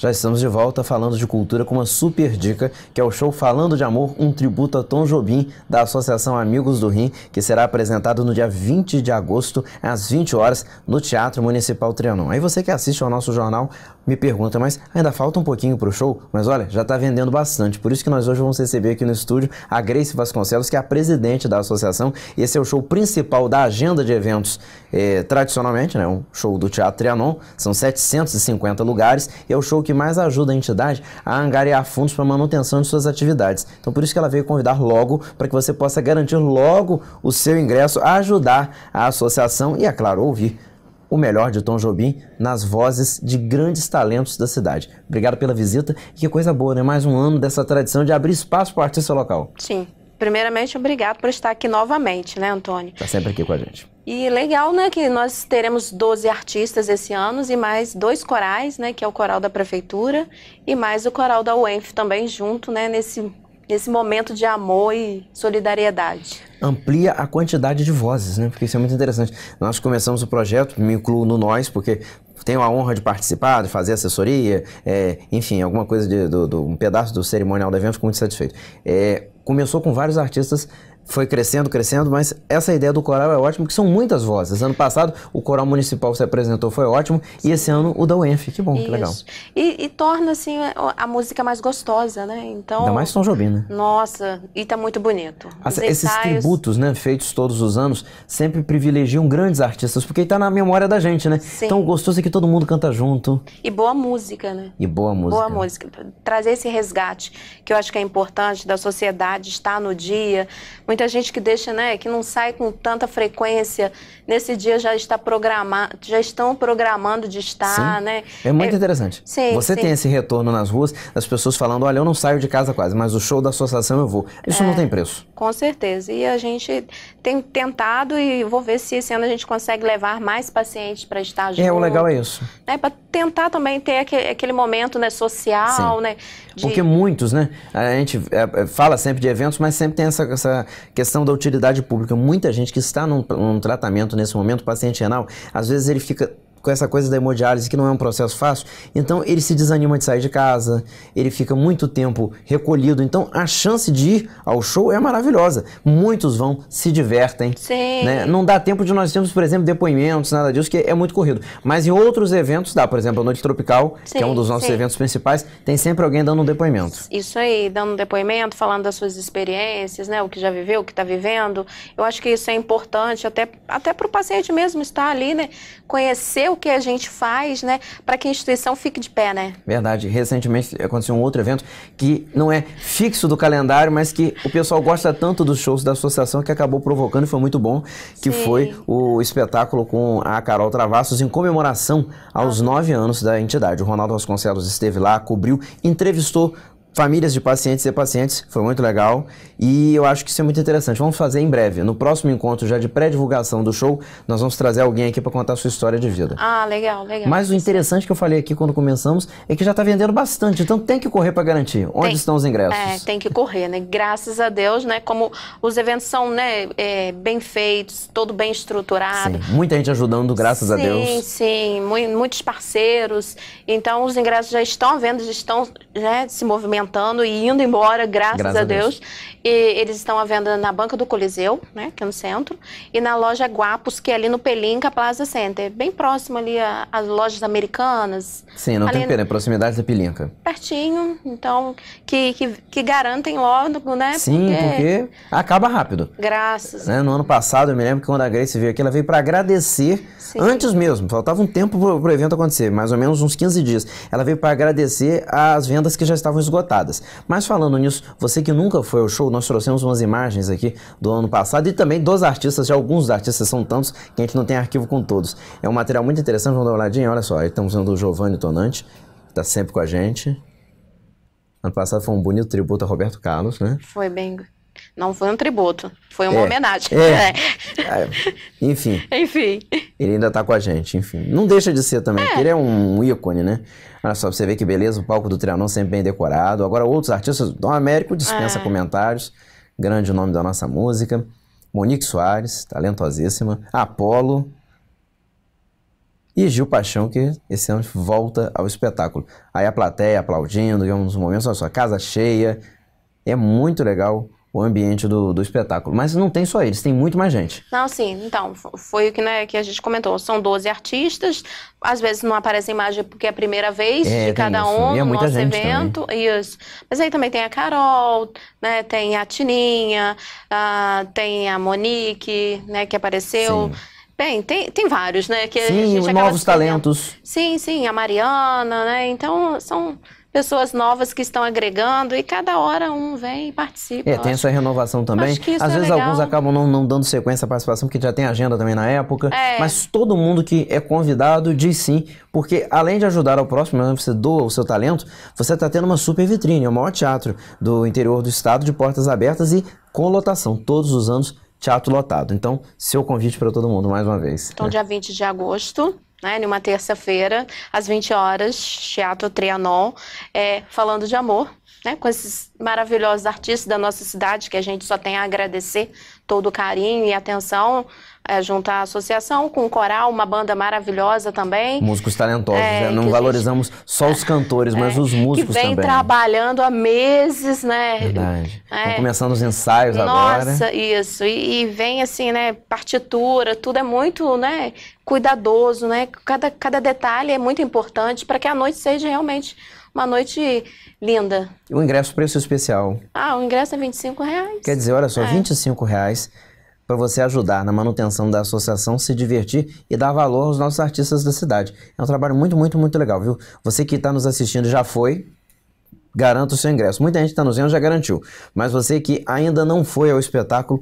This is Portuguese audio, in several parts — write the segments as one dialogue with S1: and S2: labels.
S1: Já estamos de volta falando de cultura com uma super dica, que é o show Falando de Amor, um tributo a Tom Jobim, da Associação Amigos do Rim, que será apresentado no dia 20 de agosto, às 20 horas, no Teatro Municipal Trianon. Aí você que assiste ao nosso jornal me pergunta, mas ainda falta um pouquinho pro show? Mas olha, já está vendendo bastante, por isso que nós hoje vamos receber aqui no estúdio a Grace Vasconcelos, que é a presidente da associação, e esse é o show principal da agenda de eventos, eh, tradicionalmente, né, um show do Teatro Trianon, são 750 lugares, e é o show que que mais ajuda a entidade a angariar fundos para manutenção de suas atividades. Então, por isso que ela veio convidar logo para que você possa garantir logo o seu ingresso, ajudar a associação e, é claro, ouvir o melhor de Tom Jobim nas vozes de grandes talentos da cidade. Obrigado pela visita e que coisa boa, né? Mais um ano dessa tradição de abrir espaço para o artista local.
S2: Sim primeiramente, obrigado por estar aqui novamente, né, Antônio?
S1: Está sempre aqui com a gente.
S2: E legal, né, que nós teremos 12 artistas esse ano e mais dois corais, né, que é o coral da prefeitura e mais o coral da UENF também junto, né, nesse nesse momento de amor e solidariedade.
S1: Amplia a quantidade de vozes, né? Porque isso é muito interessante. Nós começamos o projeto, me incluo no nós, porque tenho a honra de participar, de fazer assessoria, é, enfim, alguma coisa de, do, do, um pedaço do cerimonial do evento, fico muito satisfeito. É, começou com vários artistas foi crescendo, crescendo, mas essa ideia do coral é ótima, que são muitas vozes. Ano passado, o coral municipal que você apresentou foi ótimo, Sim. e esse ano o da UENF, que bom, Isso. que legal.
S2: E, e, torna, assim, é, a música mais gostosa, né? Então... Ainda mais São Jobim, né? Nossa, e tá muito bonito. As, esses ensaios... tributos,
S1: né, feitos todos os anos, sempre privilegiam grandes artistas, porque tá na memória da gente, né? Sim. Então, gostoso é que todo mundo canta junto.
S2: E boa música, né?
S1: E boa música. Boa
S2: música. Trazer esse resgate, que eu acho que é importante, da sociedade estar no dia, Muita gente que deixa, né, que não sai com tanta frequência, nesse dia já está programado, já estão programando de estar, sim. né?
S1: É muito é... interessante. Sim, Você sim. tem esse retorno nas ruas, as pessoas falando, olha, eu não saio de casa quase, mas o show da associação eu vou. Isso é, não tem preço.
S2: Com certeza. E a gente tem tentado e vou ver se esse ano a gente consegue levar mais pacientes para estar junto. É, o
S1: legal é isso.
S2: Né, para tentar também ter aquele, aquele momento né, social, né? De... Porque
S1: muitos, né? A gente é, é, fala sempre de eventos, mas sempre tem essa, essa Questão da utilidade pública. Muita gente que está num, num tratamento nesse momento, paciente renal, às vezes ele fica com essa coisa da hemodiálise, que não é um processo fácil, então ele se desanima de sair de casa, ele fica muito tempo recolhido. Então a chance de ir ao show é maravilhosa. Muitos vão, se divertem. Né? Não dá tempo de nós termos, por exemplo, depoimentos, nada disso, que é muito corrido. Mas em outros eventos dá, por exemplo, a Noite Tropical, sim, que é um dos nossos sim. eventos principais, tem sempre alguém dando um depoimento.
S2: Isso aí, dando um depoimento, falando das suas experiências, né? o que já viveu, o que está vivendo. Eu acho que isso é importante, até, até para o paciente mesmo estar ali, né? conhecer o que a gente faz, né, para que a instituição fique de pé, né?
S1: Verdade. Recentemente aconteceu um outro evento que não é fixo do calendário, mas que o pessoal gosta tanto dos shows da associação que acabou provocando e foi muito bom, que Sim. foi o espetáculo com a Carol Travassos em comemoração aos ah. nove anos da entidade. O Ronaldo Vasconcelos esteve lá, cobriu, entrevistou famílias de pacientes e pacientes, foi muito legal e eu acho que isso é muito interessante. Vamos fazer em breve, no próximo encontro já de pré-divulgação do show, nós vamos trazer alguém aqui para contar a sua história de vida.
S2: Ah, legal, legal. Mas o
S1: interessante que eu falei aqui quando começamos é que já está vendendo bastante, então tem que correr para garantir. Onde tem, estão os ingressos? É,
S2: tem que correr, né? Graças a Deus, né? Como os eventos são, né, é, bem feitos, todo bem estruturado.
S1: Sim, muita gente ajudando, graças sim, a Deus. Sim,
S2: sim, muitos parceiros. Então os ingressos já estão à venda, já estão, né, se movimentando aumentando e indo embora, graças, graças a Deus. Deus. E eles estão à venda na Banca do Coliseu, né, que é no centro, e na loja Guapos, que é ali no Pelinca Plaza Center, bem próximo ali às lojas americanas. Sim, não tem pena, é
S1: proximidade da Pelinca.
S2: Pertinho, então, que, que, que garantem logo, né? Sim, porque,
S1: porque acaba rápido.
S2: Graças.
S1: Né? No ano passado, eu me lembro que quando a Grace veio aqui, ela veio para agradecer, Sim. antes mesmo, faltava um tempo para o evento acontecer, mais ou menos uns 15 dias. Ela veio para agradecer as vendas que já estavam esgotadas mas falando nisso, você que nunca foi ao show, nós trouxemos umas imagens aqui do ano passado e também dos artistas, já alguns artistas, são tantos que a gente não tem arquivo com todos. É um material muito interessante, vamos dar uma olhadinha, olha só, aí estamos vendo o Giovanni Tonante, que está sempre com a gente. Ano passado foi um bonito tributo a Roberto Carlos, né?
S2: Foi bem não foi um tributo, foi uma é, homenagem. É. é.
S1: Ah, enfim. enfim. Ele ainda tá com a gente, enfim. Não deixa de ser também, é. porque ele é um ícone, né? Olha só, você vê que beleza, o palco do Trianon sempre bem decorado. Agora outros artistas, Dom Américo dispensa é. comentários, grande nome da nossa música. Monique Soares, talentosíssima. Apolo. E Gil Paixão, que esse ano volta ao espetáculo. Aí a plateia aplaudindo, em uns momentos, olha só, casa cheia. É muito legal o ambiente do, do espetáculo. Mas não tem só eles, tem muito mais gente.
S2: Não, sim. Então, foi o que, né, que a gente comentou. São 12 artistas, às vezes não aparece imagem porque é a primeira vez é, de cada isso. um e é no nosso evento. Isso. Mas aí também tem a Carol, né, tem a Tininha, a, tem a Monique, né, que apareceu. Sim. Bem, tem, tem vários, né? Que sim, novos
S1: talentos.
S2: Sim, sim, a Mariana, né? Então, são pessoas novas que estão agregando e cada hora um vem e participa. É, tem essa
S1: renovação também. Acho que isso Às é vezes legal. alguns acabam não, não, dando sequência à participação, porque já tem agenda também na época. É. Mas todo mundo que é convidado diz sim, porque além de ajudar ao próximo, né, você doa o seu talento, você está tendo uma super vitrine, é o maior teatro do interior do estado, de portas abertas e com lotação todos os anos. Teatro lotado. Então, seu convite para todo mundo mais uma vez. Então, é.
S2: dia 20 de agosto, né, numa terça-feira, às 20 horas, Teatro Trianon, é, falando de amor né, com esses maravilhosos artistas da nossa cidade, que a gente só tem a agradecer todo o carinho e atenção é, junto à associação, com o coral, uma banda maravilhosa também.
S1: Músicos talentosos, é, né? não valorizamos gente... só os cantores, mas é, os músicos também. Que vem também.
S2: trabalhando há meses, né?
S1: Verdade. É. Estão começando os ensaios nossa, agora. Nossa,
S2: isso. E, e vem assim, né, partitura, tudo é muito, né, cuidadoso, né? Cada, cada detalhe é muito importante para que a noite seja realmente uma noite linda.
S1: E o ingresso preço especial?
S2: Ah, o ingresso é 25 reais.
S1: Quer dizer, olha só, é. 25 reais para você ajudar na manutenção da associação, se divertir e dar valor aos nossos artistas da cidade. É um trabalho muito, muito, muito legal, viu? Você que está nos assistindo já foi, garanta o seu ingresso. Muita gente que está nos vendo já garantiu, mas você que ainda não foi ao espetáculo,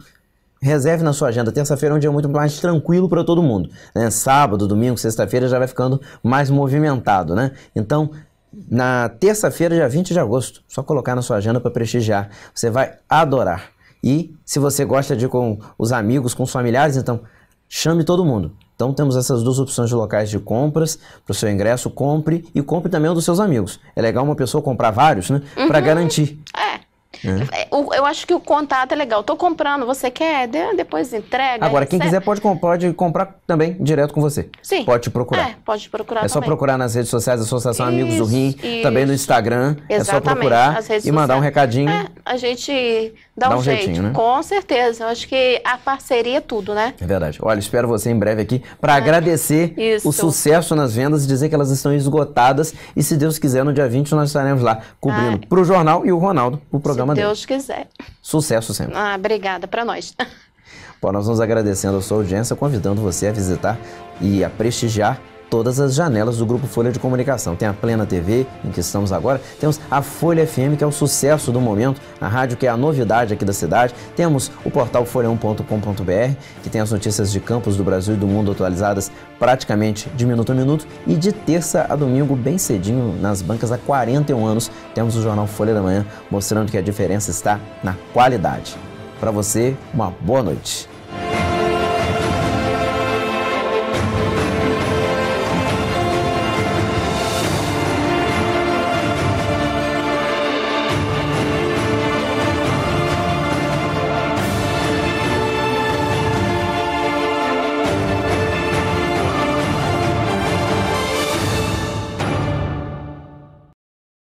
S1: reserve na sua agenda. Terça-feira é um dia muito mais tranquilo para todo mundo. Né? Sábado, domingo, sexta-feira já vai ficando mais movimentado, né? Então, na terça-feira, dia 20 de agosto. Só colocar na sua agenda para prestigiar. Você vai adorar. E se você gosta de ir com os amigos, com os familiares, então chame todo mundo. Então temos essas duas opções de locais de compras para o seu ingresso, compre e compre também um dos seus amigos. É legal uma pessoa comprar vários, né? Uhum. Para garantir. É é.
S2: Eu, é, eu, acho que o contato é legal. Tô comprando, você quer? Depois entrega. Agora, quem quiser
S1: pode, pode comprar também direto com você. Sim. Pode te procurar. É,
S2: pode procurar. É também. só procurar
S1: nas redes sociais, Associação isso, Amigos do Rim, isso. também no Instagram. Exatamente. É só procurar e mandar um recadinho. É,
S2: a gente dá, dá um, um jeitinho, Né? Com certeza. Eu acho que a parceria é tudo, né?
S1: É verdade. Olha, espero você em breve aqui para é. agradecer isso. o sucesso nas vendas e dizer que elas estão esgotadas. E se Deus quiser, no dia 20 nós estaremos lá cobrindo é. para o jornal e o Ronaldo, o programa se Deus quiser. Sucesso sempre.
S2: Ah, obrigada para nós.
S1: Bom, nós vamos agradecendo a sua audiência, convidando você a visitar e a prestigiar todas as janelas do Grupo Folha de Comunicação. Tem a Plena TV, em que estamos agora, temos a Folha FM, que é o sucesso do momento, a rádio que é a novidade aqui da cidade, temos o portal folha1.com.br, que tem as notícias de campos do Brasil e do mundo atualizadas praticamente de minuto a minuto, e de terça a domingo, bem cedinho, nas bancas há 41 anos, temos o jornal Folha da Manhã, mostrando que a diferença está na qualidade. Para você, uma boa noite.